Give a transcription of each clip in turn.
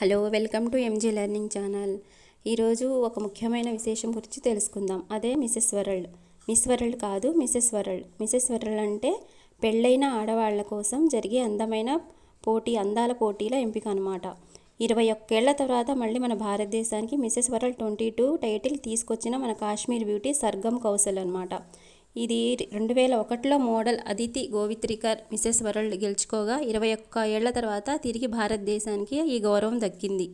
hello welcome to MG learning channel ఈరోజు ఒక ముఖ్యమైన విశేషం గురించి తెలుసుకుందాం అదే మిసెస్ వరల్డ్ మిస్ వరల్డ్ కాదు మిసెస్ వరల్డ్ మిసెస్ వరల్డ్ అంటే పెళ్ళైన ఆడవాళ్ల కోసం జరిగే అందమైన పోటీ అందాల పోటీల ఎంపిక అనమాట ఇరవై ఒక్కేళ్ల తర్వాత మళ్ళీ మన భారతదేశానికి Mrs World twenty two title తీసుకొచ్చిన మన కాశ్మీర్ బ్యూటీ సర్గం కౌశల్ అనమాట ఇది రెండు వేల ఒకటిలో model Aditi Gowitrikar Mrs World గెలుచుకోగా ఇరవై ఒక్క ఏళ్ల తర్వాత తిరిగి భారతదేశానికి ఈ గౌరవం దక్కింది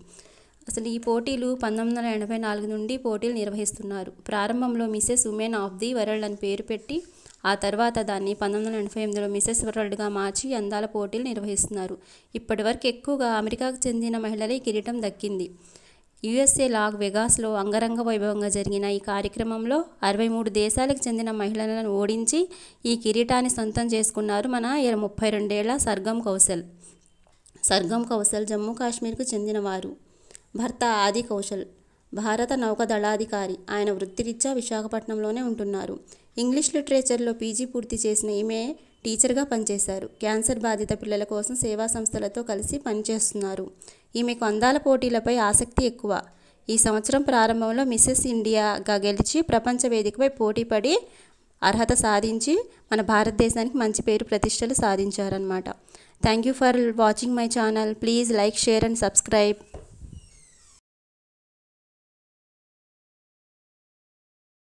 అసలు ఈ పోటీలు పంతొమ్మిది వందల ఎనభై నాలుగు నుండి పోటీలు నిర్వహిస్తున్నారు ప్రారంభంలో Mrs Woman of the World అని పేరు పెట్టి ఆ తర్వాత దాన్ని పంతొమ్మిది వందల ఎనభై ఎనిమిదిలో మిసెస్ వరల్డ్గా మార్చి అందాల పోటీలు నిర్వహిస్తున్నారు ఇప్పటివరకు ఎక్కువగా అమెరికాకు చెందిన మహిళలే కిరీటం దక్కింది యుఎస్ఏ లాగ్ వెగాస్లో అంగరంగ వైభవంగా జరిగిన ఈ కార్యక్రమంలో అరవై మూడు దేశాలకు చెందిన మహిళలను ఓడించి ఈ కిరీటాన్ని సొంతం చేసుకున్నారు మన ముప్పై రెండేళ్ల సర్గం కౌశల్ సర్గం కౌశల్ జమ్మూ కాశ్మీర్కు చెందినవారు భర్త ఆది కౌశల్ భారత నౌకదళాధికారి ఆయన వృత్తిరీత్యా విశాఖపట్నంలోనే ఉంటున్నారు ఇంగ్లీష్ లిటరేచర్లో పీజీ పూర్తి చేసిన ఈమె టీచర్గా పనిచేశారు క్యాన్సర్ బాధిత పిల్లల కోసం సేవా సంస్థలతో కలిసి పనిచేస్తున్నారు ఈమెకు అందాల పోటీలపై ఆసక్తి ఎక్కువ ఈ సంవత్సరం ప్రారంభంలో మిస్సెస్ ఇండియాగా గెలిచి ప్రపంచ వేదికపై పోటీపడి అర్హత సాధించి మన భారతదేశానికి మంచి పేరు ప్రతిష్టలు సాధించారనమాట thank you for watching my channel please like share and subscribe